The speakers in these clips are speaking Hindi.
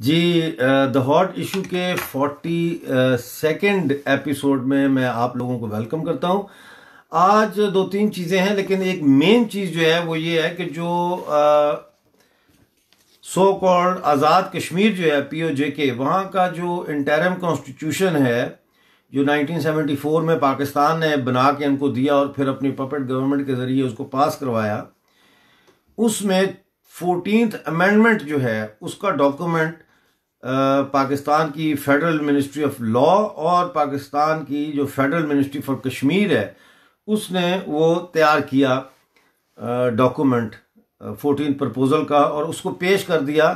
जी द हॉट इशू के फोर्टी सेकेंड एपिसोड में मैं आप लोगों को वेलकम करता हूं आज दो तीन चीज़ें हैं लेकिन एक मेन चीज़ जो है वो ये है कि जो सो कॉल्ड आज़ाद कश्मीर जो है पीओ जे के वहां का जो इंटरम कॉन्स्टिट्यूशन है जो 1974 में पाकिस्तान ने बना के इनको दिया और फिर अपनी पपेट गवर्नमेंट के ज़रिए उसको पास करवाया उसमें फोर्टीन अमेंडमेंट जो है उसका डॉक्यूमेंट पाकिस्तान की फेडरल मिनिस्ट्री ऑफ लॉ और पाकिस्तान की जो फेडरल मिनिस्ट्री फॉर कश्मीर है उसने वो तैयार किया डॉक्यूमेंट फोर्टीन प्रपोज़ल का और उसको पेश कर दिया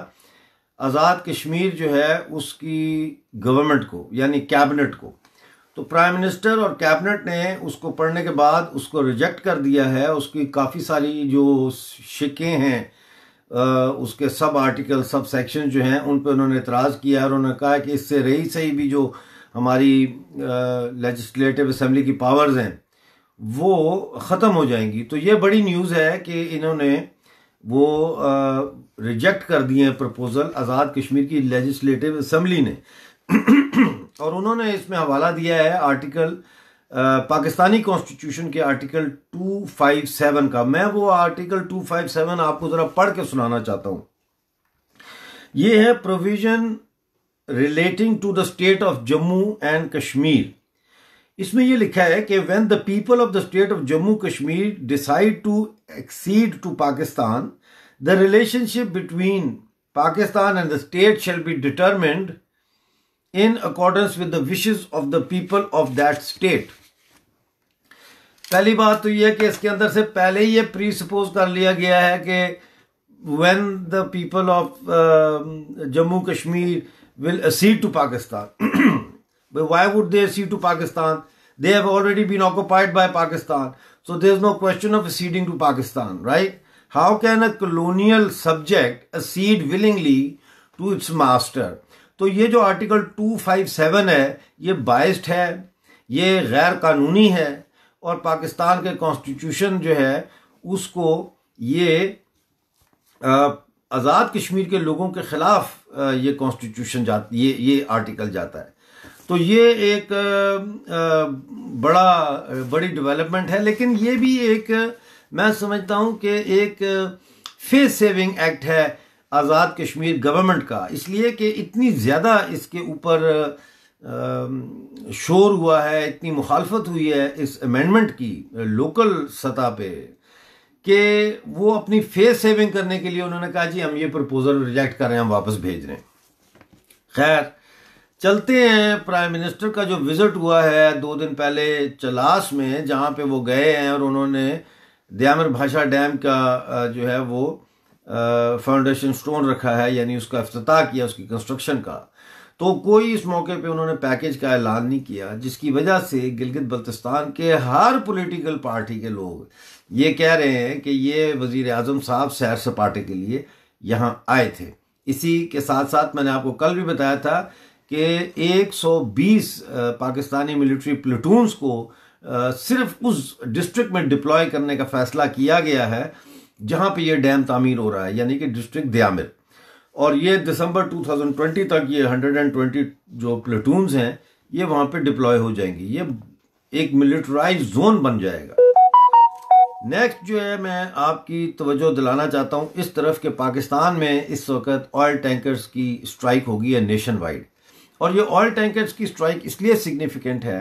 आज़ाद कश्मीर जो है उसकी गवर्नमेंट को यानी कैबिनेट को तो प्राइम मिनिस्टर और कैबिनेट ने उसको पढ़ने के बाद उसको रिजेक्ट कर दिया है उसकी काफ़ी सारी जो शिकें हैं उसके सब आर्टिकल सब सेक्शन जो हैं उन पर उन्होंने एतराज़ किया और उन्होंने कहा कि इससे रही सही भी जो हमारी लेजिस्लेटिव असम्बली की पावर्स हैं वो ख़त्म हो जाएंगी तो ये बड़ी न्यूज़ है कि इन्होंने वो रिजेक्ट कर दिए हैं प्रपोज़ल आज़ाद कश्मीर की लेजिस्लेटिव असम्बली ने और उन्होंने इसमें हवाला दिया है आर्टिकल पाकिस्तानी कॉन्स्टिट्यूशन के आर्टिकल 257 का मैं वो आर्टिकल 257 आपको ज़रा पढ़ के सुनाना चाहता हूं ये है provision relating to the state of Jammu and Kashmir इसमें यह लिखा है कि when the people of the state of Jammu Kashmir decide to accede to Pakistan the relationship between Pakistan and the state shall be determined in accordance with the wishes of the people of that state पहली बात तो यह कि इसके अंदर से पहले ही ये प्री कर लिया गया है कि when the people of Jammu um, Kashmir will accede to Pakistan. but why would they accede to Pakistan? They have already been occupied by Pakistan. So there's no question of acceding to Pakistan, right? How can a colonial subject accede willingly to its master? तो ये जो आर्टिकल 257 है ये बाइस्ड है ये गैर कानूनी है और पाकिस्तान के कॉन्स्टिट्यूशन जो है उसको ये आज़ाद कश्मीर के लोगों के ख़िलाफ़ ये कॉन्स्टिट्यूशन जा ये ये आर्टिकल जाता है तो ये एक बड़ा बड़ी डेवलपमेंट है लेकिन ये भी एक मैं समझता हूँ कि एक फेस सेविंग एक्ट है आज़ाद कश्मीर गवर्नमेंट का इसलिए कि इतनी ज़्यादा इसके ऊपर शोर हुआ है इतनी मुखालफत हुई है इस अमेंडमेंट की लोकल सतह पे कि वो अपनी फेस सेविंग करने के लिए उन्होंने कहा जी हम ये प्रपोज़ल रिजेक्ट कर रहे हैं हम वापस भेज रहे हैं खैर चलते हैं प्राइम मिनिस्टर का जो विज़िट हुआ है दो दिन पहले चलास में जहाँ पे वो गए हैं और उन्होंने दयामर भाषा डैम का जो है वो फाउंडेशन स्टोन रखा है यानी उसका अफ्ताह किया उसकी कंस्ट्रक्शन का तो कोई इस मौके पे उन्होंने पैकेज का ऐलान नहीं किया जिसकी वजह से गिलगित बल्तिस्तान के हर पॉलिटिकल पार्टी के लोग ये कह रहे हैं कि ये वज़ी अजम साहब सैर सपाटे के लिए यहाँ आए थे इसी के साथ साथ मैंने आपको कल भी बताया था कि 120 पाकिस्तानी मिलिट्री प्लेटून्स को सिर्फ उस डिस्ट्रिक्ट में डिप्लॉय करने का फ़ैसला किया गया है जहां पे ये डैम तामीर हो रहा है यानी कि डिस्ट्रिक्ट दयामिर और ये दिसंबर 2020 तक ये 120 जो प्लेटून्स हैं ये वहां पे डिप्लॉय हो जाएंगी ये एक मिलिट्राइज जोन बन जाएगा नेक्स्ट जो है मैं आपकी तवज्जो दिलाना चाहता हूं इस तरफ के पाकिस्तान में इस वक्त ऑयल टैंकर्स की स्ट्राइक होगी है नेशन वाइड और ये ऑयल टैंकर्स की स्ट्राइक इसलिए सिग्निफिकेंट है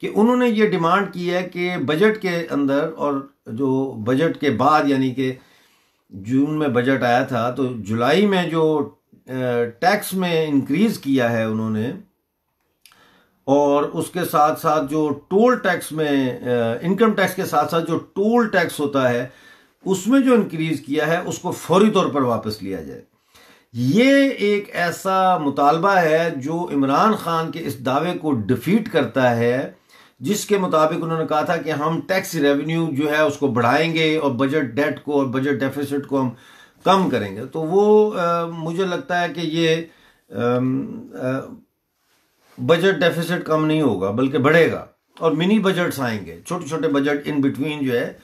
कि उन्होंने ये डिमांड की है कि बजट के अंदर और जो बजट के बाद यानी कि जून में बजट आया था तो जुलाई में जो टैक्स में इंक्रीज़ किया है उन्होंने और उसके साथ साथ जो टोल टैक्स में इनकम टैक्स के साथ साथ जो टोल टैक्स होता है उसमें जो इंक्रीज़ किया है उसको फौरी तौर पर वापस लिया जाए ये एक ऐसा मुतालबा है जो इमरान खान के इस दावे को डिफीट करता है जिसके मुताबिक उन्होंने कहा था कि हम टैक्स रेवेन्यू जो है उसको बढ़ाएंगे और बजट डेट को और बजट डेफिसिट को हम कम करेंगे तो वो आ, मुझे लगता है कि ये बजट डेफिसिट कम नहीं होगा बल्कि बढ़ेगा और मिनी बजट्स आएंगे छोटे छोटे बजट इन बिटवीन जो है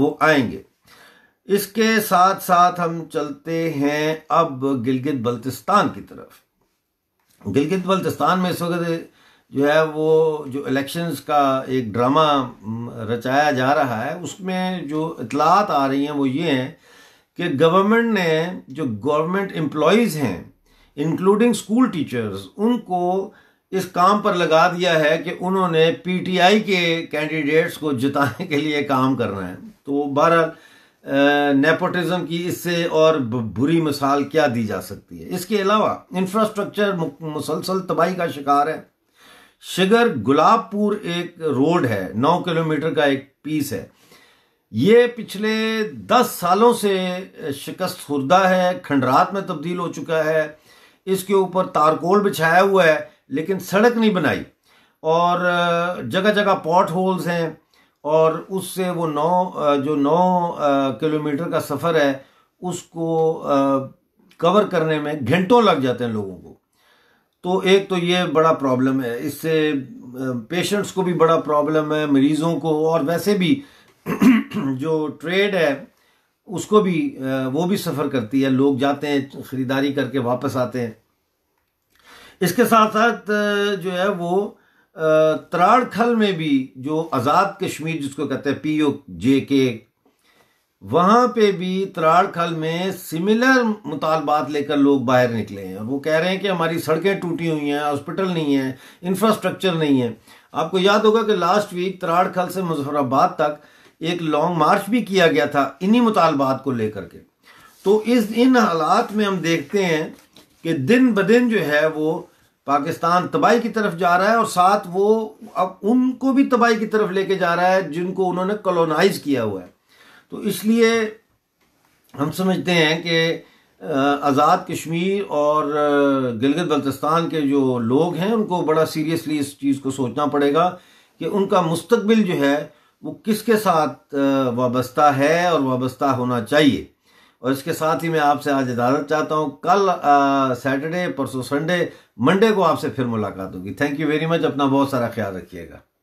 वो आएंगे इसके साथ साथ हम चलते हैं अब गिलगित बल्तिस्तान की तरफ गिलगित बल्तिस्तान में इस वक्त जो है वो जो इलेक्शंस का एक ड्रामा mm, रचाया जा रहा है उसमें जो इतलात आ रही हैं वो ये हैं कि गवर्नमेंट ने जो गवर्नमेंट एम्प्लॉयज़ हैं इंक्लूडिंग स्कूल टीचर्स उनको इस काम पर लगा दिया है कि उन्होंने पीटीआई के कैंडिडेट्स को जिताने के लिए काम करना है तो बहरहाल नेपोटिज़म की इससे और बुरी मिसाल क्या दी जा सकती है इसके अलावा इंफ्रास्ट्रक्चर मुसलसल तबाही का शिकार है शिगर गुलाबपुर एक रोड है नौ किलोमीटर का एक पीस है ये पिछले दस सालों से शिकस्त खुर्दा है खंडरात में तब्दील हो चुका है इसके ऊपर तारकोल बिछाया हुआ है लेकिन सड़क नहीं बनाई और जगह जगह पॉट होल्स हैं और उससे वो नौ जो नौ किलोमीटर का सफ़र है उसको कवर करने में घंटों लग जाते हैं लोगों को तो एक तो ये बड़ा प्रॉब्लम है इससे पेशेंट्स को भी बड़ा प्रॉब्लम है मरीज़ों को और वैसे भी जो ट्रेड है उसको भी वो भी सफ़र करती है लोग जाते हैं ख़रीदारी करके वापस आते हैं इसके साथ साथ जो है वो त्राड़खल खल में भी जो आज़ाद कश्मीर जिसको कहते हैं पी ओ जे के वहां पे भी त्राड़ खल में सिमिलर मुतालबात लेकर लोग बाहर निकले हैं और वो कह रहे हैं कि हमारी सड़कें टूटी हुई हैं हॉस्पिटल नहीं है इंफ्रास्ट्रक्चर नहीं है आपको याद होगा कि लास्ट वीक त्राड़ खल से मुजफ्फराबाद तक एक लॉन्ग मार्च भी किया गया था इन्हीं मुतालबात को लेकर के तो इस इन हालात में हम देखते हैं कि दिन ब दिन जो है वो पाकिस्तान तबाही की तरफ जा रहा है और साथ वो अब उनको भी तबाही की तरफ लेके जा रहा है जिनको उन्होंने कॉलोनाइज किया हुआ है तो इसलिए हम समझते हैं कि आज़ाद कश्मीर और गिलगित बल्तिस्तान के जो लोग हैं उनको बड़ा सीरियसली इस चीज़ को सोचना पड़ेगा कि उनका मुस्तबिल जो है वो किसके साथ वाबस्ता है और वाबस्ता होना चाहिए और इसके साथ ही मैं आपसे आज इजाज़त चाहता हूँ कल सैटरडे परसों संडे मंडे को आपसे फिर मुलाकात होगी थैंक यू वेरी मच अपना बहुत सारा ख्याल रखिएगा